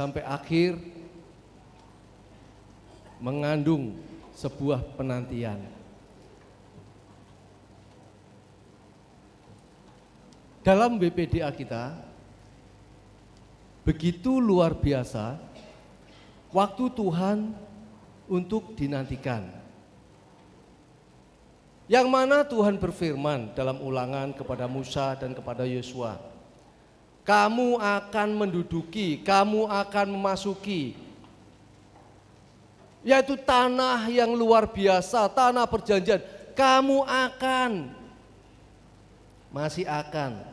sampai akhir mengandung sebuah penantian. Dalam BPDA kita begitu luar biasa waktu Tuhan untuk dinantikan. Yang mana Tuhan berfirman dalam ulangan kepada Musa dan kepada Yosua. Kamu akan menduduki, kamu akan memasuki yaitu tanah yang luar biasa, tanah perjanjian. Kamu akan masih akan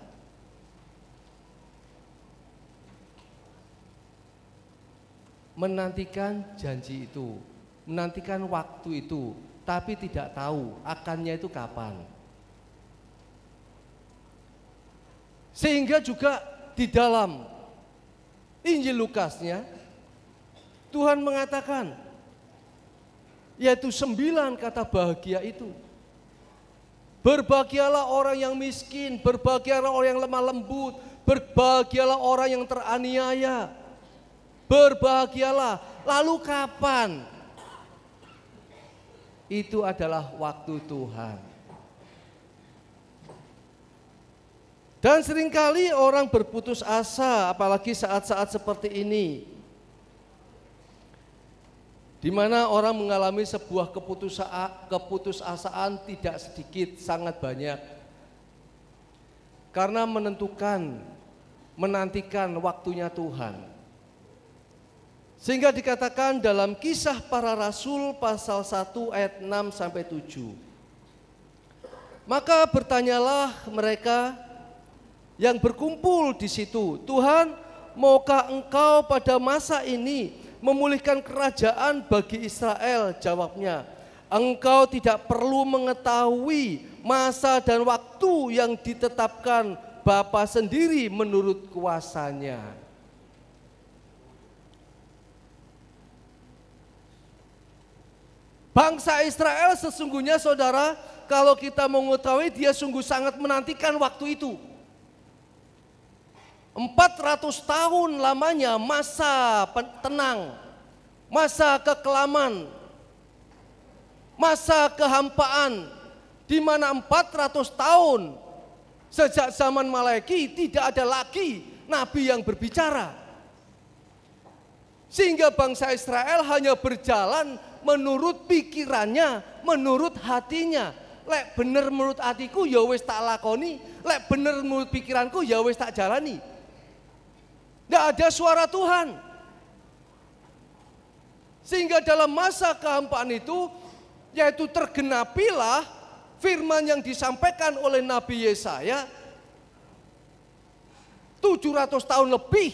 menantikan janji itu, menantikan waktu itu, tapi tidak tahu akannya itu kapan. Sehingga juga di dalam Injil Lukasnya Tuhan mengatakan yaitu sembilan kata bahagia itu. Berbahagialah orang yang miskin, berbahagialah orang yang lemah lembut, berbahagialah orang yang teraniaya. Berbahagialah. Lalu kapan? Itu adalah waktu Tuhan. Dan seringkali orang berputus asa, apalagi saat-saat seperti ini, di mana orang mengalami sebuah keputusasaan, tidak sedikit, sangat banyak. Karena menentukan, menantikan waktunya Tuhan. Sehingga dikatakan dalam kisah para rasul pasal 1 ayat 6 sampai 7. Maka bertanyalah mereka yang berkumpul di situ. Tuhan, maukah engkau pada masa ini memulihkan kerajaan bagi Israel? Jawabnya, engkau tidak perlu mengetahui masa dan waktu yang ditetapkan Bapa sendiri menurut kuasanya. Bangsa Israel sesungguhnya saudara, kalau kita mengetahui dia sungguh sangat menantikan waktu itu. 400 tahun lamanya masa tenang, masa kekelaman, masa kehampaan, di mana 400 tahun sejak zaman Malaiki tidak ada lagi nabi yang berbicara. Sehingga bangsa Israel hanya berjalan menurut pikirannya, menurut hatinya, lek bener menurut hatiku ya wis tak lakoni, lek bener menurut pikiranku ya wis tak jalani. Tidak ada suara Tuhan. Sehingga dalam masa kehampaan itu, yaitu tergenapilah firman yang disampaikan oleh Nabi Yesaya 700 tahun lebih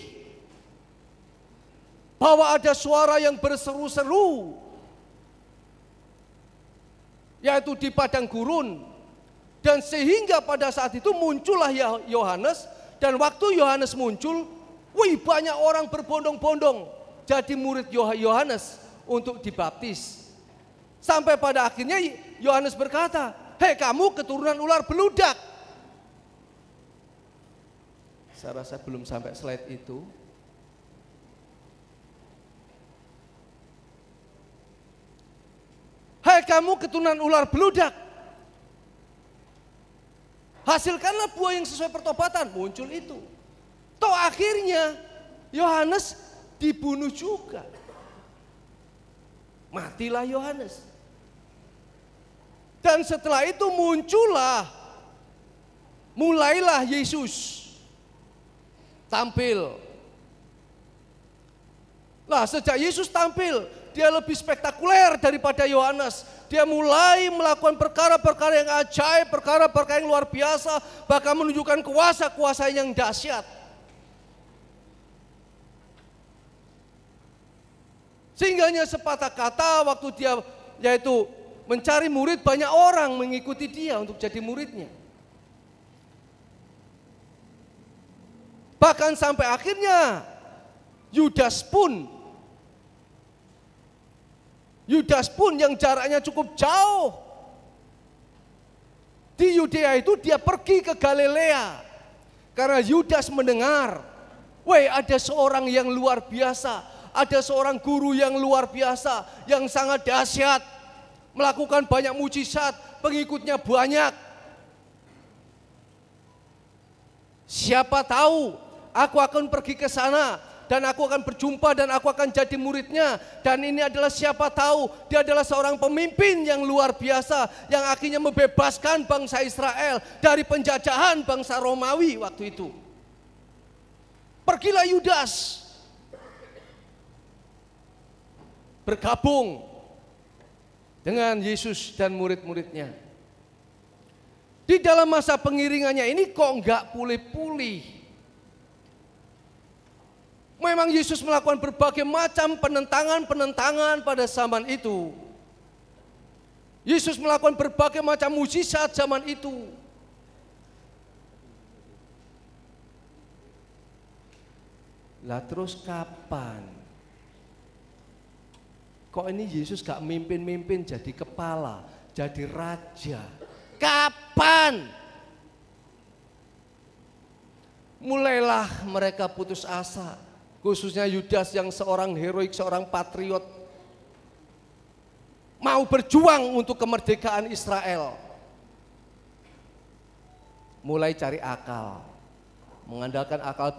bahwa ada suara yang berseru-seru yaitu di padang gurun dan sehingga pada saat itu muncullah ya-, Yohanes dan waktu Yohanes muncul Wih banyak orang berbondong-bondong jadi murid Yohanes untuk dibaptis. Sampai pada akhirnya Yohanes berkata, Hei kamu keturunan ular beludak. Saya rasa belum sampai slide itu. Hei kamu keturunan ular beludak. Hasilkanlah buah yang sesuai pertobatan. Muncul itu. Toh akhirnya Yohanes dibunuh juga. Matilah Yohanes. Dan setelah itu muncullah mulailah Yesus tampil. Lah sejak Yesus tampil, dia lebih spektakuler daripada Yohanes. Dia mulai melakukan perkara-perkara yang ajaib, perkara-perkara yang luar biasa, bahkan menunjukkan kuasa-kuasa yang dahsyat. Sehingga hanya sepatah kata waktu dia yaitu mencari murid banyak orang mengikuti dia untuk jadi muridnya. Bahkan sampai akhirnya Yudas pun Yudas pun yang jaraknya cukup jauh di Yudea itu dia pergi ke Galilea karena Yudas mendengar, "Weh, ada seorang yang luar biasa ada seorang guru yang luar biasa, yang sangat dahsyat, melakukan banyak mujizat, pengikutnya banyak. Siapa tahu aku akan pergi ke sana dan aku akan berjumpa dan aku akan jadi muridnya dan ini adalah siapa tahu dia adalah seorang pemimpin yang luar biasa yang akhirnya membebaskan bangsa Israel dari penjajahan bangsa Romawi waktu itu. Pergilah Yudas bergabung dengan Yesus dan murid-muridnya. Di dalam masa pengiringannya ini kok nggak pulih-pulih. Memang Yesus melakukan berbagai macam penentangan-penentangan pada zaman itu. Yesus melakukan berbagai macam mujizat zaman itu. Lah terus kapan Kok ini Yesus gak mimpin-mimpin jadi kepala, jadi raja? Kapan? Mulailah mereka putus asa, khususnya Yudas yang seorang heroik, seorang patriot, mau berjuang untuk kemerdekaan Israel. Mulai cari akal, mengandalkan akal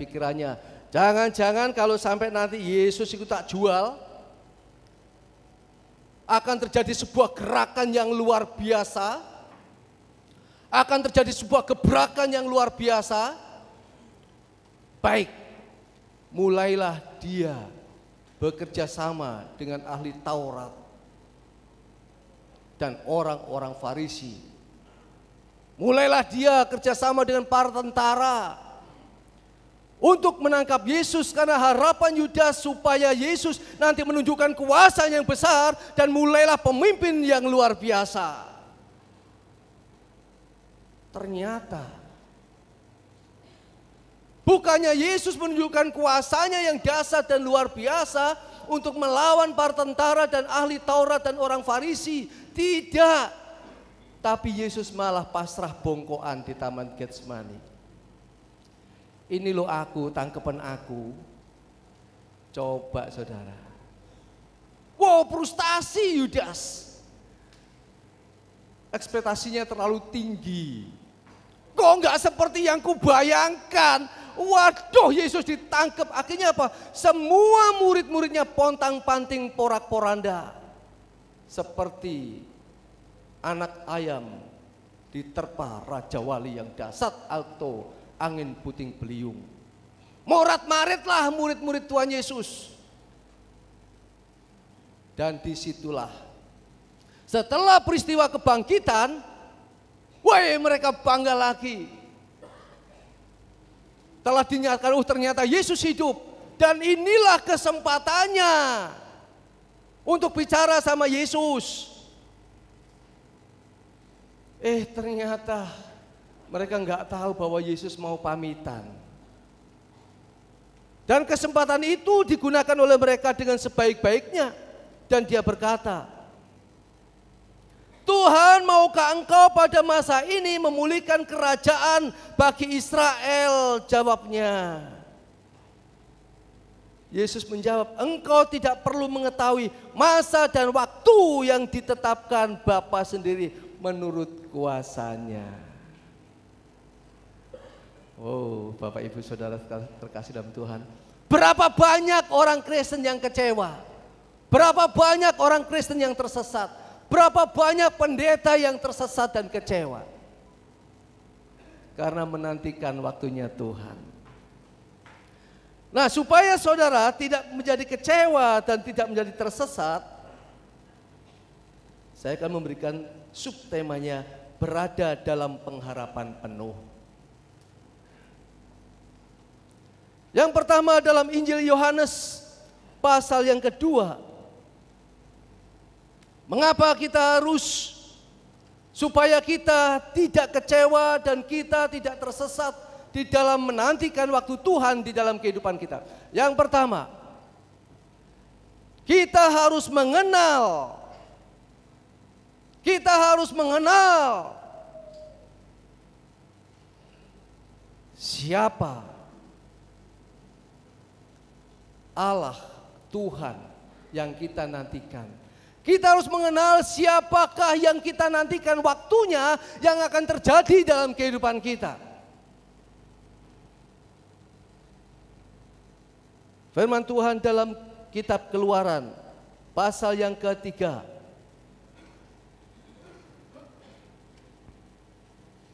pikirannya. Jangan-jangan kalau sampai nanti Yesus itu tak jual, akan terjadi sebuah gerakan yang luar biasa, akan terjadi sebuah gebrakan yang luar biasa. Baik, mulailah dia bekerja sama dengan ahli Taurat dan orang-orang Farisi. Mulailah dia kerjasama dengan para tentara, untuk menangkap Yesus karena harapan Yudas supaya Yesus nanti menunjukkan kuasa yang besar dan mulailah pemimpin yang luar biasa. Ternyata bukannya Yesus menunjukkan kuasanya yang dasar dan luar biasa untuk melawan para tentara dan ahli Taurat dan orang Farisi, tidak. Tapi Yesus malah pasrah bongkoan di Taman Getsemani. Ini lo aku, tangkepan aku. Coba saudara. Wow, frustasi Yudas. Ekspektasinya terlalu tinggi. Kok nggak seperti yang kubayangkan? Waduh Yesus ditangkap. Akhirnya apa? Semua murid-muridnya pontang panting porak poranda. Seperti anak ayam diterpa Raja Wali yang dasar alto angin puting beliung. Morat maritlah murid-murid Tuhan Yesus. Dan disitulah setelah peristiwa kebangkitan, woi mereka bangga lagi. Telah dinyatakan, oh ternyata Yesus hidup. Dan inilah kesempatannya untuk bicara sama Yesus. Eh ternyata mereka nggak tahu bahwa Yesus mau pamitan. Dan kesempatan itu digunakan oleh mereka dengan sebaik-baiknya. Dan dia berkata, Tuhan maukah engkau pada masa ini memulihkan kerajaan bagi Israel? Jawabnya. Yesus menjawab, engkau tidak perlu mengetahui masa dan waktu yang ditetapkan Bapa sendiri menurut kuasanya. Oh, Bapak Ibu Saudara terkasih dalam Tuhan. Berapa banyak orang Kristen yang kecewa? Berapa banyak orang Kristen yang tersesat? Berapa banyak pendeta yang tersesat dan kecewa? Karena menantikan waktunya Tuhan. Nah, supaya saudara tidak menjadi kecewa dan tidak menjadi tersesat, saya akan memberikan subtemanya berada dalam pengharapan penuh. Yang pertama dalam Injil Yohanes pasal yang kedua. Mengapa kita harus supaya kita tidak kecewa dan kita tidak tersesat di dalam menantikan waktu Tuhan di dalam kehidupan kita. Yang pertama, kita harus mengenal kita harus mengenal siapa Allah Tuhan yang kita nantikan. Kita harus mengenal siapakah yang kita nantikan waktunya yang akan terjadi dalam kehidupan kita. Firman Tuhan dalam kitab Keluaran pasal yang ketiga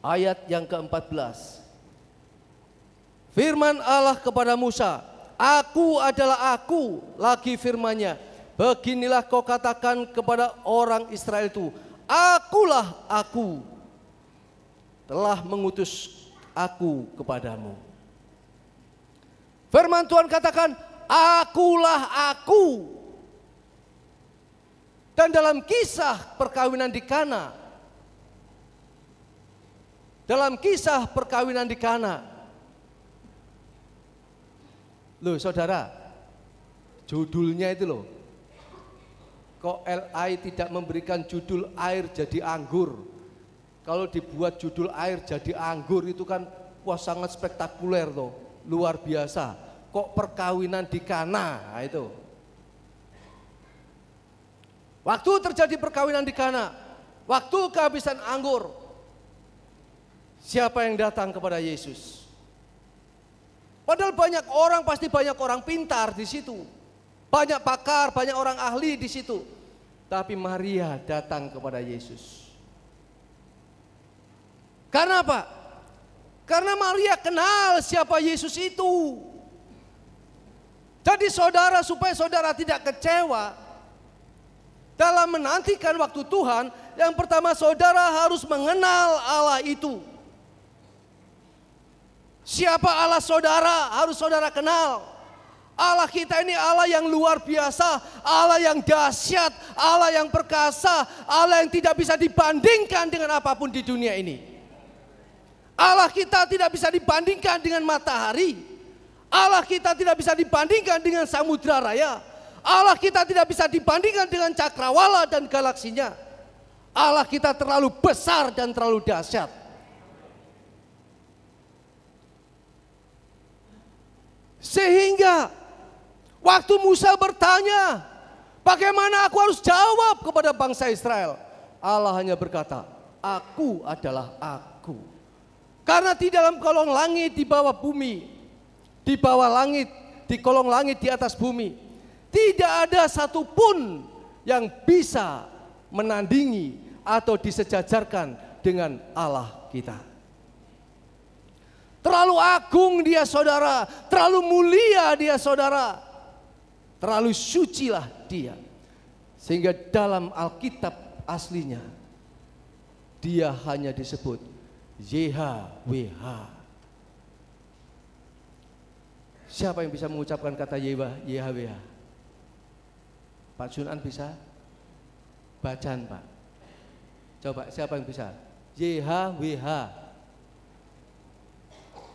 ayat yang ke-14. Firman Allah kepada Musa, Aku adalah aku. Lagi firmannya. Beginilah kau katakan kepada orang Israel itu. Akulah aku. Telah mengutus aku kepadamu. Firman Tuhan katakan. Akulah aku. Dan dalam kisah perkawinan di Kana, dalam kisah perkawinan di Kana, Loh saudara, judulnya itu loh. Kok LI tidak memberikan judul air jadi anggur? Kalau dibuat judul air jadi anggur itu kan wah sangat spektakuler loh, luar biasa. Kok perkawinan di Kana nah, itu? Waktu terjadi perkawinan di Kana, waktu kehabisan anggur, siapa yang datang kepada Yesus? Padahal banyak orang, pasti banyak orang pintar di situ. Banyak pakar, banyak orang ahli di situ. Tapi Maria datang kepada Yesus. Karena apa? Karena Maria kenal siapa Yesus itu. Jadi saudara supaya saudara tidak kecewa dalam menantikan waktu Tuhan, yang pertama saudara harus mengenal Allah itu. Siapa Allah saudara harus saudara kenal. Allah kita ini Allah yang luar biasa, Allah yang dahsyat, Allah yang perkasa, Allah yang tidak bisa dibandingkan dengan apapun di dunia ini. Allah kita tidak bisa dibandingkan dengan matahari. Allah kita tidak bisa dibandingkan dengan samudra raya. Allah kita tidak bisa dibandingkan dengan cakrawala dan galaksinya. Allah kita terlalu besar dan terlalu dahsyat. Sehingga waktu Musa bertanya, bagaimana aku harus jawab kepada bangsa Israel? Allah hanya berkata, aku adalah aku. Karena di dalam kolong langit di bawah bumi, di bawah langit, di kolong langit di atas bumi, tidak ada satupun yang bisa menandingi atau disejajarkan dengan Allah kita. Terlalu agung dia saudara. Terlalu mulia dia saudara. Terlalu sucilah dia. Sehingga dalam Alkitab aslinya. Dia hanya disebut YHWH. Siapa yang bisa mengucapkan kata YHWH? Pak Sunan bisa? Bacaan Pak. Coba siapa yang bisa? YHWH.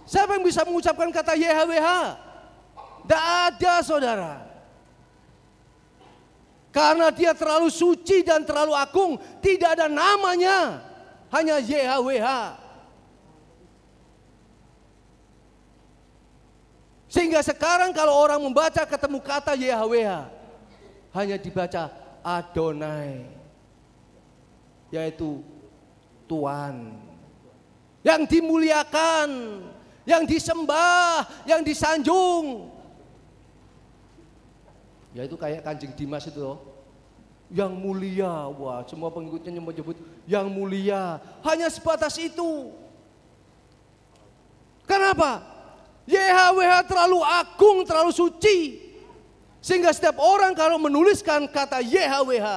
Siapa yang bisa mengucapkan kata YHWH? Tidak ada saudara. Karena dia terlalu suci dan terlalu agung, tidak ada namanya. Hanya YHWH. Sehingga sekarang kalau orang membaca ketemu kata YHWH, hanya dibaca Adonai, yaitu Tuhan yang dimuliakan, yang disembah, yang disanjung. Ya itu kayak Kanjeng Dimas itu loh. Yang mulia, wah semua pengikutnya menyebut yang mulia. Hanya sebatas itu. Kenapa? YHWH terlalu agung, terlalu suci. Sehingga setiap orang kalau menuliskan kata YHWH.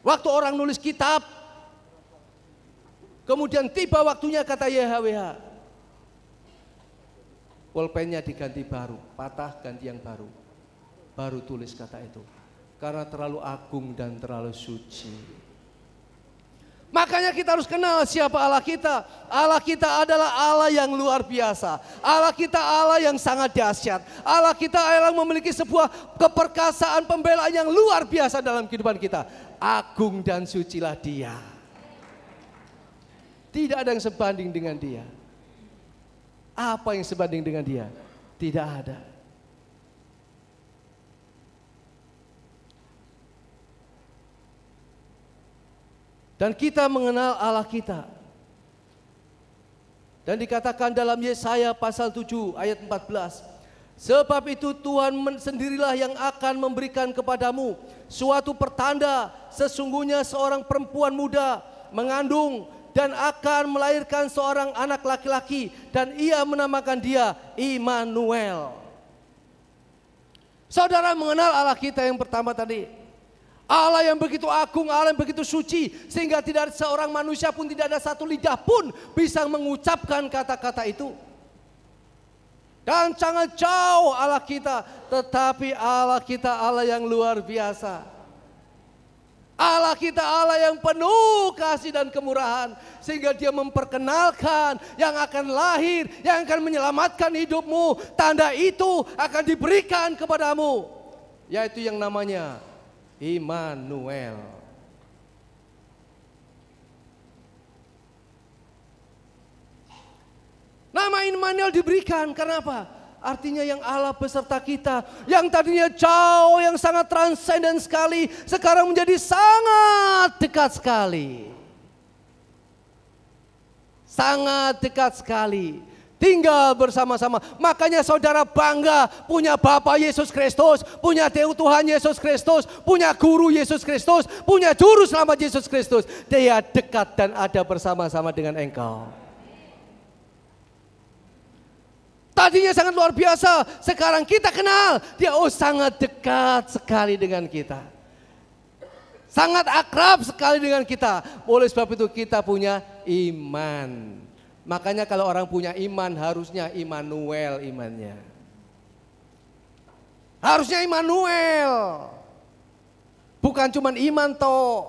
Waktu orang nulis kitab. Kemudian tiba waktunya kata YHWH pulpennya diganti baru, patah ganti yang baru. Baru tulis kata itu. Karena terlalu agung dan terlalu suci. Makanya kita harus kenal siapa Allah kita. Allah kita adalah Allah yang luar biasa. Allah kita Allah yang sangat dahsyat. Allah kita Allah memiliki sebuah keperkasaan pembelaan yang luar biasa dalam kehidupan kita. Agung dan sucilah dia. Tidak ada yang sebanding dengan dia. Apa yang sebanding dengan dia? Tidak ada. Dan kita mengenal Allah kita. Dan dikatakan dalam Yesaya pasal 7 ayat 14. Sebab itu Tuhan sendirilah yang akan memberikan kepadamu suatu pertanda sesungguhnya seorang perempuan muda mengandung dan akan melahirkan seorang anak laki-laki dan ia menamakan dia Immanuel. Saudara mengenal Allah kita yang pertama tadi. Allah yang begitu agung, Allah yang begitu suci sehingga tidak ada seorang manusia pun tidak ada satu lidah pun bisa mengucapkan kata-kata itu. Dan sangat jauh Allah kita, tetapi Allah kita Allah yang luar biasa Allah kita Allah yang penuh kasih dan kemurahan. Sehingga dia memperkenalkan yang akan lahir, yang akan menyelamatkan hidupmu. Tanda itu akan diberikan kepadamu. Yaitu yang namanya Immanuel. Nama Immanuel diberikan karena apa? Artinya yang Allah beserta kita, yang tadinya jauh, yang sangat transenden sekali, sekarang menjadi sangat dekat sekali. Sangat dekat sekali. Tinggal bersama-sama. Makanya saudara bangga punya Bapak Yesus Kristus, punya Dewa Tuhan Yesus Kristus, punya Guru Yesus Kristus, punya Juru Selamat Yesus Kristus. Dia dekat dan ada bersama-sama dengan engkau. Tadinya sangat luar biasa, sekarang kita kenal. Dia oh sangat dekat sekali dengan kita. Sangat akrab sekali dengan kita. Oleh sebab itu kita punya iman. Makanya kalau orang punya iman harusnya Immanuel imannya. Harusnya Immanuel. Bukan cuman iman toh,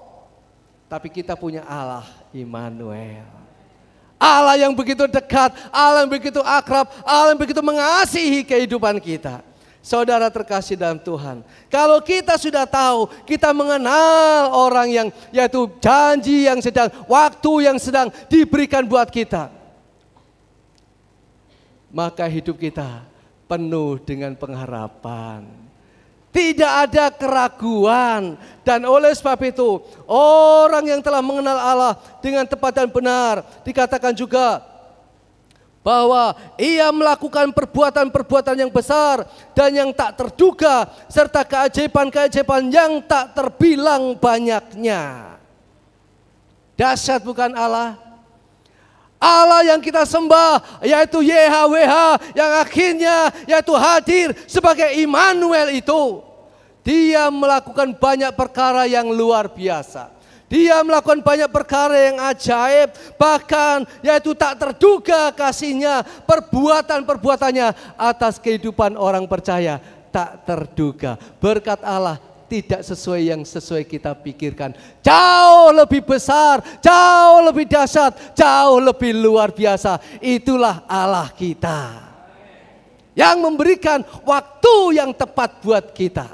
tapi kita punya Allah Immanuel. Allah yang begitu dekat, Allah yang begitu akrab, Allah yang begitu mengasihi kehidupan kita. Saudara terkasih dalam Tuhan. Kalau kita sudah tahu, kita mengenal orang yang yaitu janji yang sedang, waktu yang sedang diberikan buat kita. Maka hidup kita penuh dengan pengharapan. Tidak ada keraguan. Dan oleh sebab itu, orang yang telah mengenal Allah dengan tepat dan benar, dikatakan juga bahwa ia melakukan perbuatan-perbuatan yang besar dan yang tak terduga serta keajaiban-keajaiban yang tak terbilang banyaknya. Dasyat bukan Allah? Allah yang kita sembah yaitu YHWH yang akhirnya yaitu hadir sebagai Immanuel itu. Dia melakukan banyak perkara yang luar biasa. Dia melakukan banyak perkara yang ajaib, bahkan yaitu tak terduga kasihnya, perbuatan-perbuatannya atas kehidupan orang percaya tak terduga. Berkat Allah tidak sesuai yang sesuai kita pikirkan. Jauh lebih besar, jauh lebih dahsyat, jauh lebih luar biasa. Itulah Allah kita. Yang memberikan waktu yang tepat buat kita.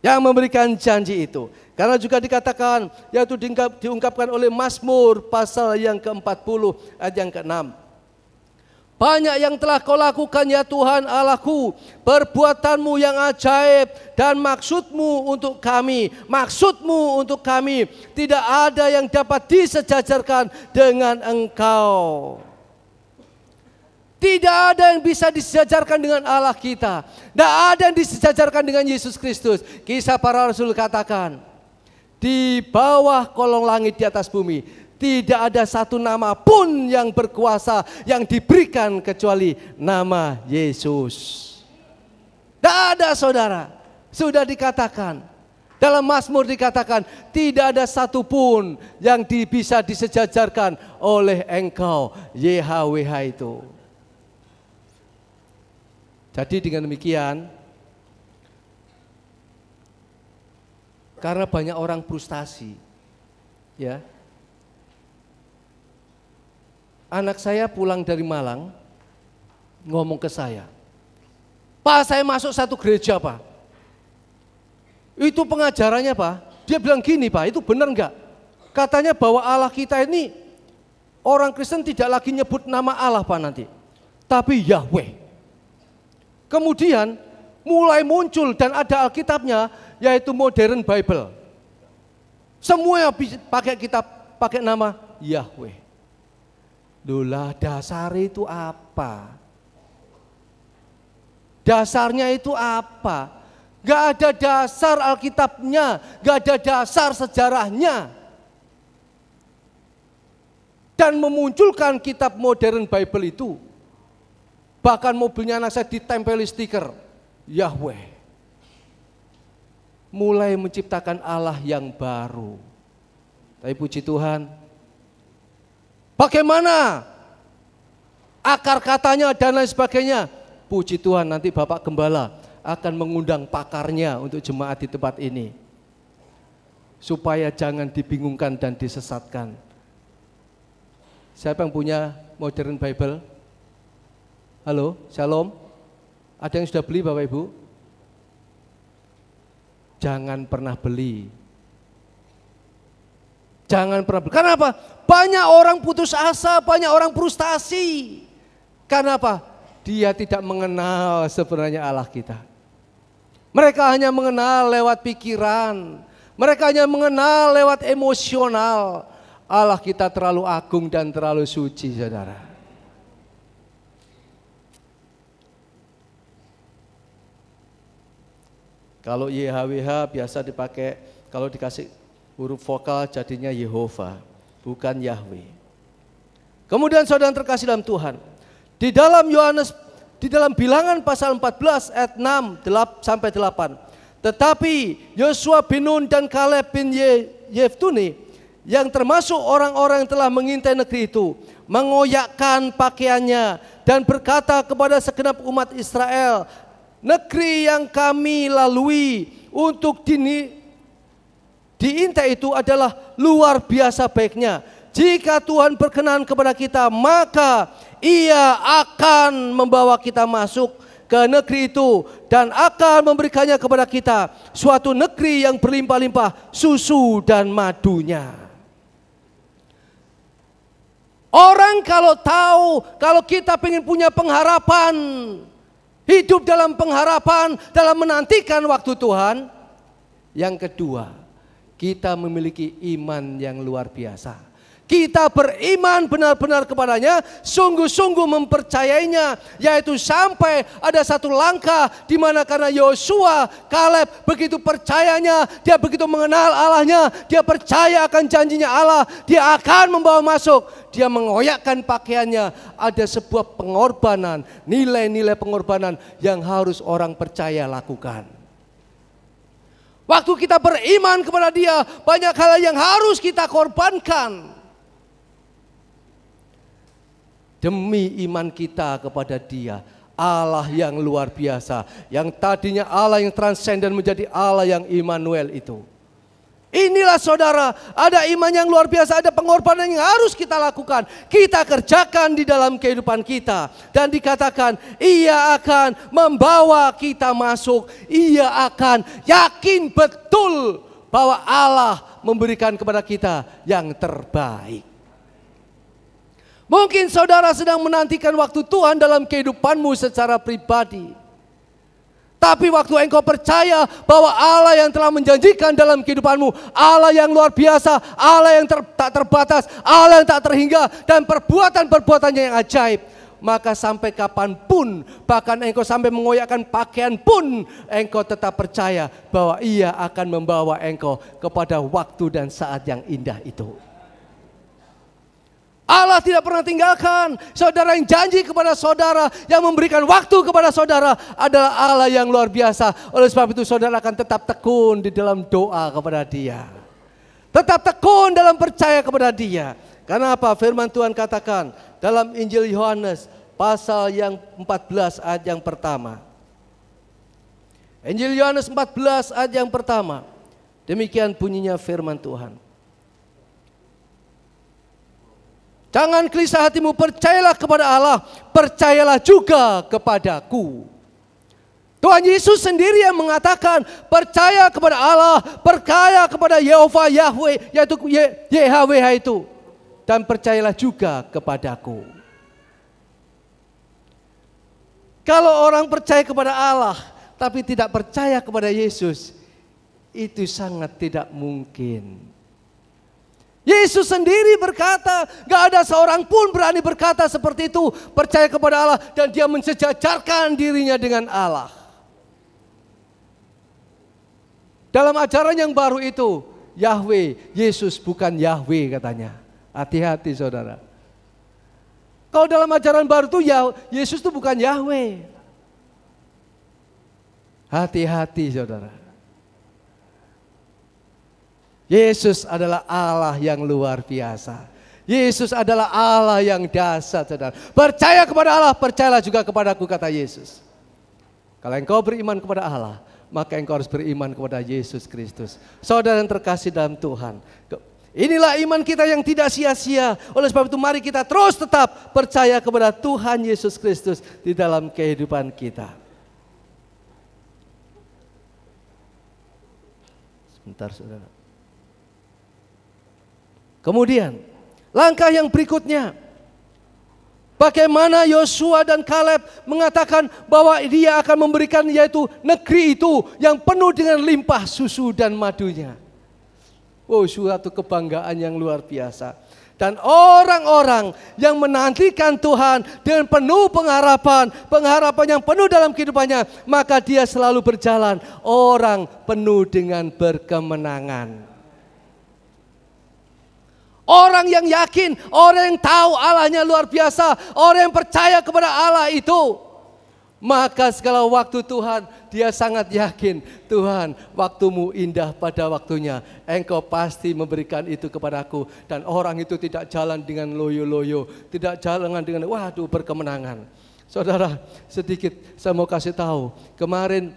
Yang memberikan janji itu. Karena juga dikatakan, yaitu diungkapkan oleh Mazmur pasal yang ke-40 ayat yang ke-6. Banyak yang telah kau lakukan ya Tuhan Allahku. Perbuatanmu yang ajaib dan maksudmu untuk kami. Maksudmu untuk kami. Tidak ada yang dapat disejajarkan dengan engkau. Tidak ada yang bisa disejajarkan dengan Allah kita. Tidak ada yang disejajarkan dengan Yesus Kristus. Kisah para rasul katakan, di bawah kolong langit di atas bumi tidak ada satu nama pun yang berkuasa yang diberikan kecuali nama Yesus. Tidak ada saudara. Sudah dikatakan. Dalam Mazmur dikatakan tidak ada satu pun yang di, bisa disejajarkan oleh engkau YHWH itu. Jadi dengan demikian karena banyak orang frustasi ya anak saya pulang dari Malang ngomong ke saya. Pak saya masuk satu gereja pak. Itu pengajarannya pak. Dia bilang gini pak, itu benar nggak? Katanya bahwa Allah kita ini orang Kristen tidak lagi nyebut nama Allah pak nanti. Tapi Yahweh. Kemudian mulai muncul dan ada Alkitabnya yaitu modern Bible. Semua yang pakai kitab pakai nama Yahweh. Lulah dasar itu apa? Dasarnya itu apa? Gak ada dasar Alkitabnya, gak ada dasar sejarahnya. Dan memunculkan kitab modern Bible itu. Bahkan mobilnya anak saya ditempeli stiker. Yahweh. Mulai menciptakan Allah yang baru. Tapi puji Tuhan, Bagaimana akar katanya dan lain sebagainya. Puji Tuhan nanti Bapak Gembala akan mengundang pakarnya untuk jemaat di tempat ini. Supaya jangan dibingungkan dan disesatkan. Siapa yang punya modern Bible? Halo, Shalom. Ada yang sudah beli Bapak Ibu? Jangan pernah beli Jangan pernah. Karena apa? Banyak orang putus asa, banyak orang frustasi. Karena apa? Dia tidak mengenal sebenarnya Allah kita. Mereka hanya mengenal lewat pikiran. Mereka hanya mengenal lewat emosional. Allah kita terlalu agung dan terlalu suci, saudara. Kalau YHWH biasa dipakai, kalau dikasih huruf vokal jadinya Yehova, bukan Yahweh. Kemudian saudara yang terkasih dalam Tuhan, di dalam Yohanes di dalam bilangan pasal 14 ayat 6 sampai 8. Tetapi Yosua bin Nun dan Kaleb bin Ye, Yeftuni yang termasuk orang-orang yang telah mengintai negeri itu mengoyakkan pakaiannya dan berkata kepada segenap umat Israel negeri yang kami lalui untuk dini, diintai itu adalah luar biasa baiknya. Jika Tuhan berkenan kepada kita, maka Ia akan membawa kita masuk ke negeri itu dan akan memberikannya kepada kita suatu negeri yang berlimpah-limpah susu dan madunya. Orang kalau tahu, kalau kita ingin punya pengharapan, hidup dalam pengharapan, dalam menantikan waktu Tuhan. Yang kedua, kita memiliki iman yang luar biasa. Kita beriman benar-benar kepadanya, sungguh-sungguh mempercayainya, yaitu sampai ada satu langkah di mana karena Yosua, Kaleb begitu percayanya, dia begitu mengenal Allahnya, dia percaya akan janjinya Allah, dia akan membawa masuk, dia mengoyakkan pakaiannya, ada sebuah pengorbanan, nilai-nilai pengorbanan yang harus orang percaya lakukan. Waktu kita beriman kepada dia, banyak hal yang harus kita korbankan. Demi iman kita kepada dia, Allah yang luar biasa, yang tadinya Allah yang transenden menjadi Allah yang Immanuel itu. Inilah saudara, ada iman yang luar biasa, ada pengorbanan yang harus kita lakukan. Kita kerjakan di dalam kehidupan kita. Dan dikatakan, ia akan membawa kita masuk. Ia akan yakin betul bahwa Allah memberikan kepada kita yang terbaik. Mungkin saudara sedang menantikan waktu Tuhan dalam kehidupanmu secara pribadi. Tapi waktu engkau percaya bahwa Allah yang telah menjanjikan dalam kehidupanmu, Allah yang luar biasa, Allah yang ter, tak terbatas, Allah yang tak terhingga, dan perbuatan-perbuatannya yang ajaib. Maka sampai kapanpun, bahkan engkau sampai mengoyakkan pakaian pun, engkau tetap percaya bahwa ia akan membawa engkau kepada waktu dan saat yang indah itu. Allah tidak pernah tinggalkan. Saudara yang janji kepada saudara, yang memberikan waktu kepada saudara adalah Allah yang luar biasa. Oleh sebab itu saudara akan tetap tekun di dalam doa kepada dia. Tetap tekun dalam percaya kepada dia. Karena apa? Firman Tuhan katakan dalam Injil Yohanes pasal yang 14 ayat yang pertama. Injil Yohanes 14 ayat yang pertama. Demikian bunyinya firman Tuhan. Jangan gelisah hatimu, percayalah kepada Allah, percayalah juga kepadaku. Tuhan Yesus sendiri yang mengatakan, percaya kepada Allah, percaya kepada Yehova Yahweh, yaitu YHWH itu. Dan percayalah juga kepadaku. Kalau orang percaya kepada Allah, tapi tidak percaya kepada Yesus, itu sangat tidak mungkin. Yesus sendiri berkata, gak ada seorang pun berani berkata seperti itu. Percaya kepada Allah dan dia mensejajarkan dirinya dengan Allah. Dalam ajaran yang baru itu, Yahweh, Yesus bukan Yahweh katanya. Hati-hati saudara. Kalau dalam ajaran baru itu Yesus itu bukan Yahweh. Hati-hati saudara. Yesus adalah Allah yang luar biasa. Yesus adalah Allah yang dasar. saudara. Percaya kepada Allah, percayalah juga kepada aku, kata Yesus. Kalau engkau beriman kepada Allah, maka engkau harus beriman kepada Yesus Kristus. Saudara yang terkasih dalam Tuhan. Inilah iman kita yang tidak sia-sia. Oleh sebab itu mari kita terus tetap percaya kepada Tuhan Yesus Kristus di dalam kehidupan kita. Sebentar saudara. Kemudian, langkah yang berikutnya, Bagaimana Yosua dan Kaleb mengatakan bahwa dia akan memberikan yaitu negeri itu yang penuh dengan limpah susu dan madunya. Wow, oh, suatu kebanggaan yang luar biasa. Dan orang-orang yang menantikan Tuhan dengan penuh pengharapan, pengharapan yang penuh dalam kehidupannya, maka dia selalu berjalan orang penuh dengan berkemenangan. Orang yang yakin, orang yang tahu Allahnya luar biasa, orang yang percaya kepada Allah itu. Maka segala waktu Tuhan, dia sangat yakin, Tuhan waktumu indah pada waktunya. Engkau pasti memberikan itu kepadaku. Dan orang itu tidak jalan dengan loyo-loyo, tidak jalan dengan waduh berkemenangan. Saudara, sedikit saya mau kasih tahu. Kemarin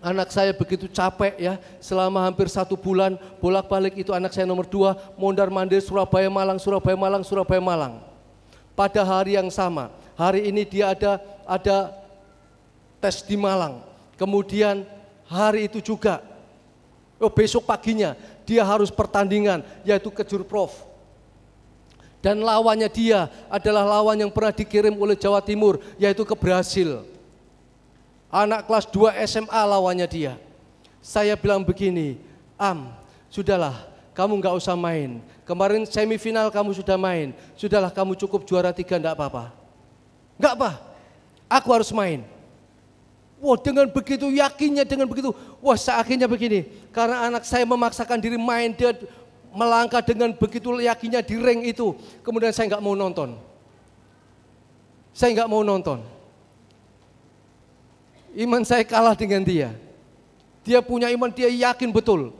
Anak saya begitu capek ya, selama hampir satu bulan bolak-balik itu anak saya nomor dua, mondar mandir Surabaya Malang, Surabaya Malang, Surabaya Malang. Pada hari yang sama, hari ini dia ada ada tes di Malang. Kemudian hari itu juga, oh besok paginya dia harus pertandingan yaitu kejur prof. Dan lawannya dia adalah lawan yang pernah dikirim oleh Jawa Timur yaitu ke Brasil. Anak kelas 2 SMA lawannya dia. Saya bilang begini, Am, sudahlah, kamu nggak usah main. Kemarin semifinal kamu sudah main. Sudahlah kamu cukup juara tiga, enggak apa-apa. Enggak apa, aku harus main. Wah dengan begitu yakinnya, dengan begitu. Wah seakhirnya begini, karena anak saya memaksakan diri main, dia melangkah dengan begitu yakinnya di ring itu. Kemudian saya nggak mau nonton. Saya nggak mau nonton. Iman saya kalah dengan dia. Dia punya iman, dia yakin betul.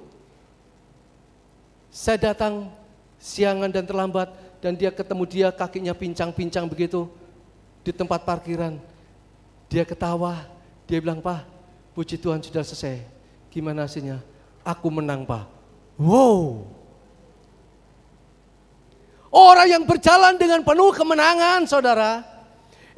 Saya datang siangan dan terlambat dan dia ketemu dia kakinya pincang-pincang begitu di tempat parkiran. Dia ketawa, dia bilang, "Pak, puji Tuhan sudah selesai. Gimana hasilnya? Aku menang, Pak." Wow. Orang yang berjalan dengan penuh kemenangan, saudara,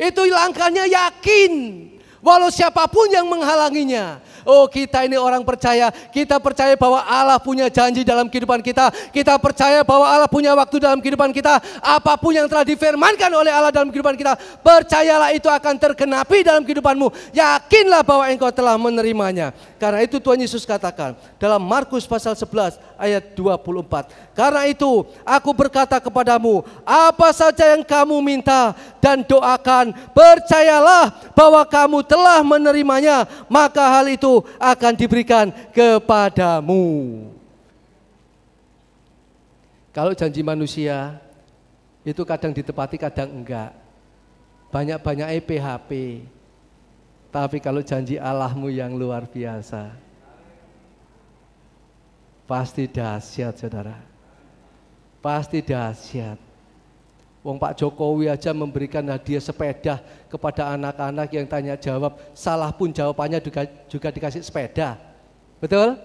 itu langkahnya yakin. Walau siapapun yang menghalanginya. Oh kita ini orang percaya, kita percaya bahwa Allah punya janji dalam kehidupan kita. Kita percaya bahwa Allah punya waktu dalam kehidupan kita. Apapun yang telah difirmankan oleh Allah dalam kehidupan kita, percayalah itu akan terkenapi dalam kehidupanmu. Yakinlah bahwa engkau telah menerimanya. Karena itu Tuhan Yesus katakan dalam Markus pasal 11 ayat 24. Karena itu aku berkata kepadamu, apa saja yang kamu minta dan doakan, percayalah bahwa kamu telah menerimanya, maka hal itu akan diberikan kepadamu. Kalau janji manusia itu kadang ditepati, kadang enggak. Banyak-banyak EPHP. Tapi kalau janji Allahmu yang luar biasa, pasti dahsyat saudara. Pasti dahsyat Wong Pak Jokowi aja memberikan hadiah sepeda kepada anak-anak yang tanya jawab, salah pun jawabannya juga, juga dikasih sepeda. Betul?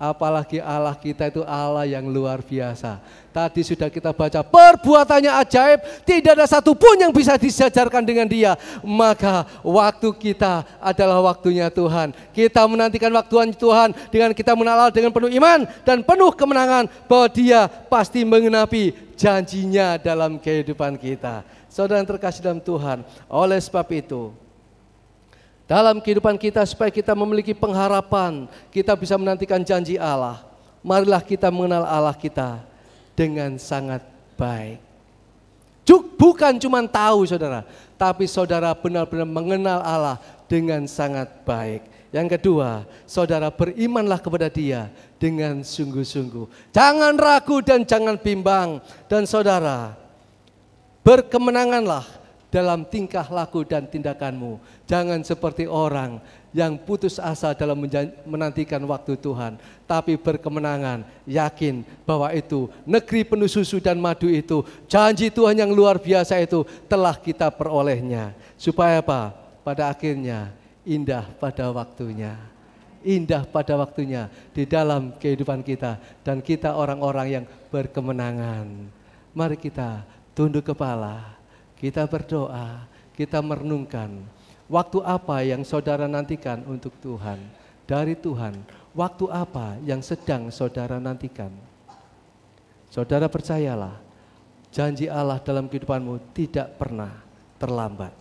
Apalagi Allah kita itu Allah yang luar biasa. Tadi sudah kita baca perbuatannya ajaib, tidak ada satu pun yang bisa disejajarkan dengan dia. Maka waktu kita adalah waktunya Tuhan. Kita menantikan waktu Tuhan dengan kita menalar dengan penuh iman dan penuh kemenangan bahwa dia pasti mengenapi janjinya dalam kehidupan kita. Saudara yang terkasih dalam Tuhan, oleh sebab itu dalam kehidupan kita supaya kita memiliki pengharapan, kita bisa menantikan janji Allah. Marilah kita mengenal Allah kita dengan sangat baik. Bukan cuma tahu saudara, tapi saudara benar-benar mengenal Allah dengan sangat baik. Yang kedua, saudara berimanlah kepada dia dengan sungguh-sungguh. Jangan ragu dan jangan bimbang. Dan saudara, berkemenanganlah dalam tingkah laku dan tindakanmu. Jangan seperti orang yang putus asa dalam menantikan waktu Tuhan, tapi berkemenangan, yakin bahwa itu negeri penuh susu dan madu itu, janji Tuhan yang luar biasa itu telah kita perolehnya. Supaya apa? Pada akhirnya indah pada waktunya. Indah pada waktunya di dalam kehidupan kita dan kita orang-orang yang berkemenangan. Mari kita tunduk kepala kita berdoa, kita merenungkan waktu apa yang saudara nantikan untuk Tuhan, dari Tuhan, waktu apa yang sedang saudara nantikan. Saudara percayalah, janji Allah dalam kehidupanmu tidak pernah terlambat.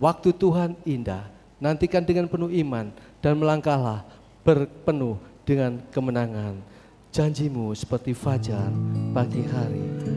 Waktu Tuhan indah, nantikan dengan penuh iman dan melangkahlah berpenuh dengan kemenangan. Janjimu seperti fajar pagi hari.